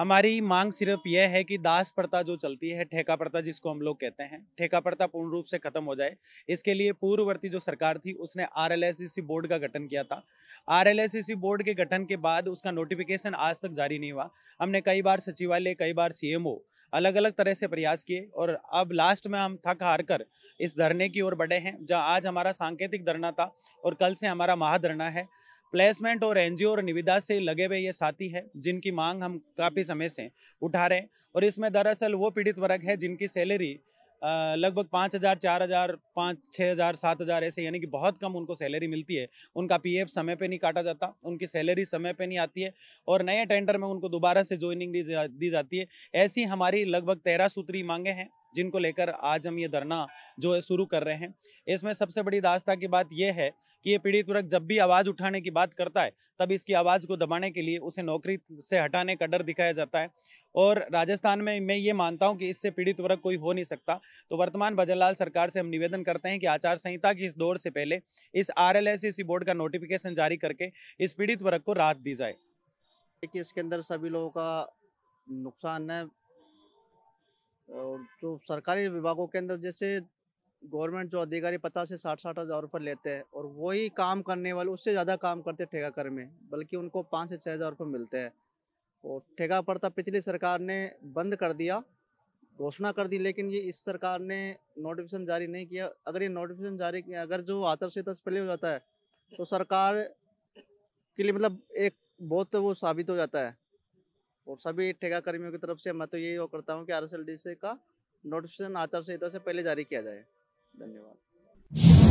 हमारी मांग सिर्फ यह है कि दास प्रथा जो चलती है ठेका प्रथा जिसको हम लोग कहते हैं ठेका प्रथा पूर्ण रूप से खत्म हो जाए इसके लिए पूर्ववर्ती जो सरकार थी उसने आर बोर्ड का गठन किया था आर बोर्ड के गठन के बाद उसका नोटिफिकेशन आज तक जारी नहीं हुआ हमने कई बार सचिवालय कई बार सी अलग अलग तरह से प्रयास किए और अब लास्ट में हम थक हार कर इस धरने की ओर बढ़े हैं जहाँ आज हमारा सांकेतिक धरना था और कल से हमारा महाधरना है प्लेसमेंट और एनजीओ और निविदा से लगे हुए ये साथी है जिनकी मांग हम काफ़ी समय से उठा रहे हैं और इसमें दरअसल वो पीड़ित वर्ग है जिनकी सैलरी लगभग पाँच हज़ार चार हज़ार पाँच छः हज़ार सात हज़ार ऐसे यानी कि बहुत कम उनको सैलरी मिलती है उनका पीएफ समय पे नहीं काटा जाता उनकी सैलरी समय पे नहीं आती है और नए टेंडर में उनको दोबारा से ज्वाइनिंग दी जा दी जाती है ऐसी हमारी लगभग तेरह सूत्री मांगे हैं जिनको लेकर आज हम ये धरना जो है शुरू कर रहे हैं इसमें सबसे बड़ी दास्ता की बात यह है कि ये पीड़ित वर्ग जब भी आवाज़ उठाने की बात करता है तब इसकी आवाज़ को दबाने के लिए उसे नौकरी से हटाने का डर दिखाया जाता है और राजस्थान में मैं ये मानता हूँ कि इससे पीड़ित वर्ग कोई हो नहीं सकता तो वर्तमान भजनलाल सरकार से हम निवेदन करते हैं कि आचार संहिता की इस दौर से पहले इस आर एल बोर्ड का नोटिफिकेशन जारी करके इस पीड़ित वर्ग को राहत दी जाए कि इसके अंदर सभी लोगों का नुकसान है जो सरकारी विभागों के अंदर जैसे गवर्नमेंट जो अधिकारी पचास से साठ साठ हज़ार रुपये लेते हैं और वही काम करने वाले उससे ज़्यादा काम करते ठेकाकर में बल्कि उनको पाँच से छः हज़ार रुपये मिलते हैं और ठेका पड़ता तो पिछली सरकार ने बंद कर दिया घोषणा कर दी लेकिन ये इस सरकार ने नोटिफिकेशन जारी नहीं किया अगर ये नोटिफिकेशन जारी किया अगर जो आतर से पहले हो जाता है तो सरकार के लिए मतलब एक बहुत वो साबित हो जाता है और सभी ठेका कर्मियों की तरफ से मैं तो यही करता हूँ कि आर का नोटिफिकेशन आचार संहिता से पहले जारी किया जाए धन्यवाद